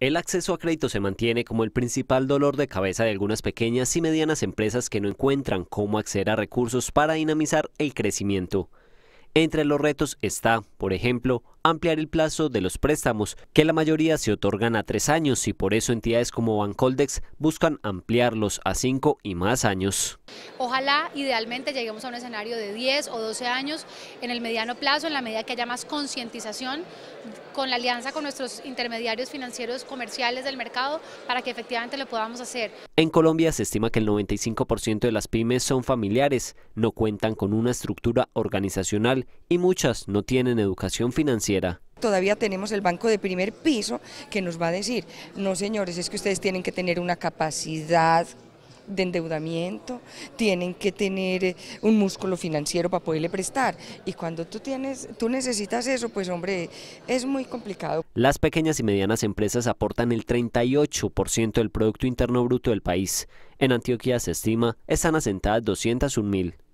El acceso a crédito se mantiene como el principal dolor de cabeza de algunas pequeñas y medianas empresas que no encuentran cómo acceder a recursos para dinamizar el crecimiento. Entre los retos está por ejemplo, ampliar el plazo de los préstamos, que la mayoría se otorgan a tres años y por eso entidades como Bancoldex buscan ampliarlos a cinco y más años. Ojalá idealmente lleguemos a un escenario de 10 o 12 años en el mediano plazo, en la medida que haya más concientización con la alianza con nuestros intermediarios financieros comerciales del mercado para que efectivamente lo podamos hacer. En Colombia se estima que el 95% de las pymes son familiares, no cuentan con una estructura organizacional y muchas no tienen educación educación financiera todavía tenemos el banco de primer piso que nos va a decir, no señores, es que ustedes tienen que tener una capacidad de endeudamiento, tienen que tener eh, un músculo financiero para poderle prestar. Y cuando tú tienes, tú necesitas eso, pues hombre, es muy complicado. Las pequeñas y medianas empresas aportan el 38% del Producto Interno Bruto del país. En Antioquia se estima, están asentadas 201 mil.